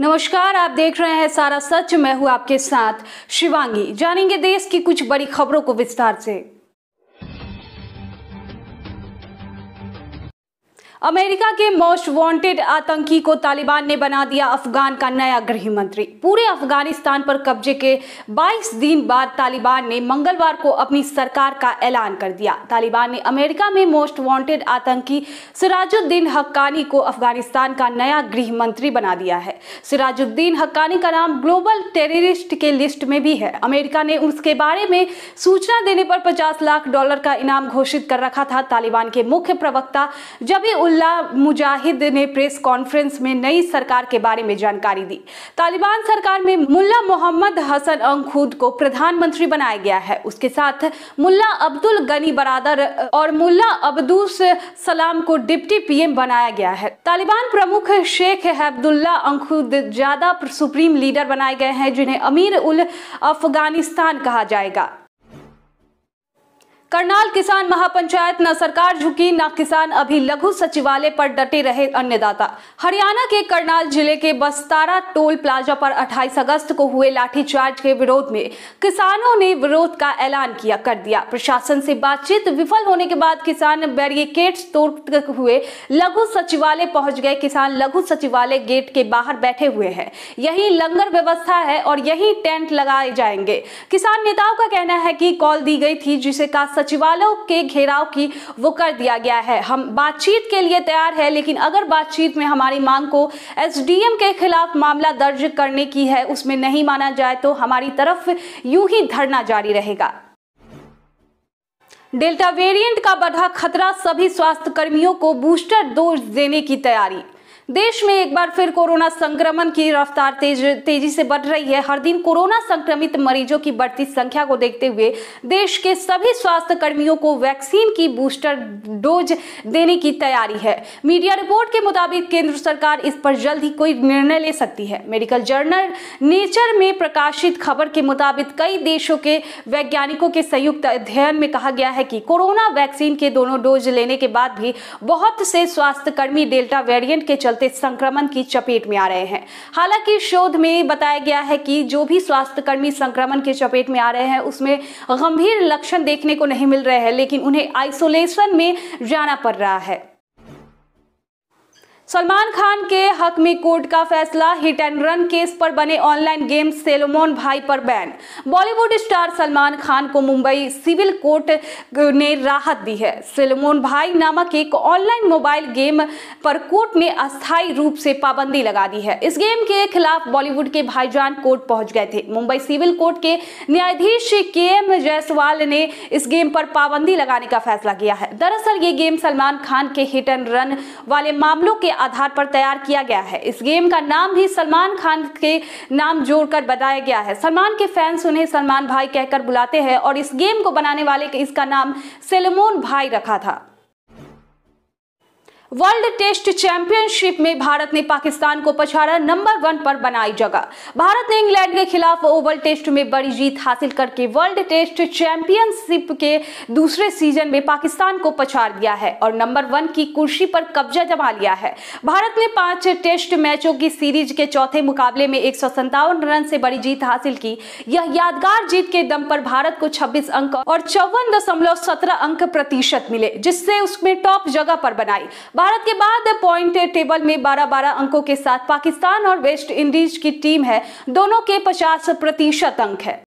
नमस्कार आप देख रहे हैं सारा सच मैं हूं आपके साथ शिवांगी जानेंगे देश की कुछ बड़ी खबरों को विस्तार से अमेरिका के मोस्ट वांटेड आतंकी को तालिबान ने बना दिया अफगान का नया गृह मंत्री पूरे अफगानिस्तान पर कब्जे के 22 दिन बाद तालिबान ने मंगलवार को अपनी सरकार का ऐलान कर दिया तालिबान ने अमेरिका में मोस्ट वांटेड आतंकी सिराजुद्दीन हक्कानी को अफगानिस्तान का नया गृह मंत्री बना दिया है सिराजुद्दीन हक्कानी का नाम ग्लोबल टेररिस्ट के लिस्ट में भी है अमेरिका ने उसके बारे में सूचना देने पर पचास लाख डॉलर का इनाम घोषित कर रखा था तालिबान के मुख्य प्रवक्ता जबी उल मुल्ला मुजाहिद ने प्रेस कॉन्फ्रेंस में नई सरकार के बारे में जानकारी दी तालिबान सरकार में मुल्ला मोहम्मद हसन अंगूद को प्रधानमंत्री बनाया गया है उसके साथ मुल्ला अब्दुल गनी बरादर और मुल्ला अब्दुस सलाम को डिप्टी पीएम बनाया गया है तालिबान प्रमुख शेख अब्दुल्ला अंखुद ज्यादा सुप्रीम लीडर बनाए गए हैं जिन्हें अमीर उल अफगानिस्तान कहा जाएगा करनाल किसान महापंचायत न सरकार झुकी न किसान अभी लघु सचिवालय पर डटे रहे अन्नदाता हरियाणा के करनाल जिले के बस्तारा टोल प्लाजा पर 28 अगस्त को हुए लाठीचार्ज के विरोध में किसानों ने विरोध का ऐलान किया कर दिया प्रशासन से बातचीत विफल होने के बाद किसान बैरिकेड तोड़ते हुए लघु सचिवालय पहुंच गए किसान लघु सचिवालय गेट के बाहर बैठे हुए हैं यही लंगर व्यवस्था है और यही टेंट लगाए जाएंगे किसान नेताओं का कहना है की कॉल दी गई थी जिसे का सचिवालयों के घेराव की वो कर दिया गया है हम बातचीत के लिए तैयार है लेकिन अगर बातचीत में हमारी मांग को एसडीएम के खिलाफ मामला दर्ज करने की है उसमें नहीं माना जाए तो हमारी तरफ यूं ही धरना जारी रहेगा डेल्टा वेरिएंट का बढ़ा खतरा सभी स्वास्थ्य कर्मियों को बूस्टर डोज देने की तैयारी देश में एक बार फिर कोरोना संक्रमण की रफ्तार तेज तेजी से बढ़ रही है हर दिन कोरोना संक्रमित मरीजों की बढ़ती संख्या को देखते हुए देश के सभी स्वास्थ्य कर्मियों को वैक्सीन की बूस्टर डोज देने की तैयारी है मीडिया रिपोर्ट के मुताबिक केंद्र सरकार इस पर जल्द ही कोई निर्णय ले सकती है मेडिकल जर्नल नेचर में प्रकाशित खबर के मुताबिक कई देशों के वैज्ञानिकों के संयुक्त अध्ययन में कहा गया है कि कोरोना वैक्सीन के दोनों डोज लेने के बाद भी बहुत से स्वास्थ्य डेल्टा वेरियंट के चलते संक्रमण की चपेट में आ रहे हैं हालांकि शोध में बताया गया है कि जो भी स्वास्थ्यकर्मी संक्रमण के चपेट में आ रहे हैं उसमें गंभीर लक्षण देखने को नहीं मिल रहे हैं लेकिन उन्हें आइसोलेशन में जाना पड़ रहा है सलमान खान के हक में कोर्ट का फैसला हिट एंड रन केस पर बने ऑनलाइन गेम सेलोमोन भाई पर ban Bollywood star Salman Khan को मुंबई सिविल कोर्ट ने राहत दी है सेलोमोन भाई नामक एक ऑनलाइन मोबाइल गेम पर कोर्ट ने अस्थाई रूप से पाबंदी लगा दी है इस गेम के खिलाफ बॉलीवुड के भाईजान कोर्ट पहुंच गए थे मुंबई सिविल कोर्ट के न्यायाधीश के एम जायसवाल ने इस गेम पर पाबंदी लगाने का फैसला किया है दरअसल ये गेम सलमान खान के हिट एंड रन वाले मामलों के आधार पर तैयार किया गया है इस गेम का नाम भी सलमान खान के नाम जोड़कर बताया गया है सलमान के फैंस उन्हें सलमान भाई कहकर बुलाते हैं और इस गेम को बनाने वाले इसका नाम सेलमोन भाई रखा था वर्ल्ड टेस्ट चैंपियनशिप में भारत ने पाकिस्तान को पछाड़ा नंबर वन पर बनाई जगह भारत ने इंग्लैंड के खिलाफ ओवल टेस्ट में बड़ी जीत हासिल करके वर्ल्ड टेस्ट चैंपियनशिप के दूसरे सीजन में पाकिस्तान को पछाड़ दिया है और नंबर वन की कुर्सी पर कब्जा जमा लिया है भारत ने पांच टेस्ट मैचों की सीरीज के चौथे मुकाबले में एक रन से बड़ी जीत हासिल की यह यादगार जीत के दम पर भारत को छब्बीस अंक और चौवन अंक प्रतिशत मिले जिससे उसमें टॉप जगह पर बनाई भारत के बाद पॉइंट टेबल में 12-12 अंकों के साथ पाकिस्तान और वेस्ट इंडीज की टीम है दोनों के 50 प्रतिशत अंक है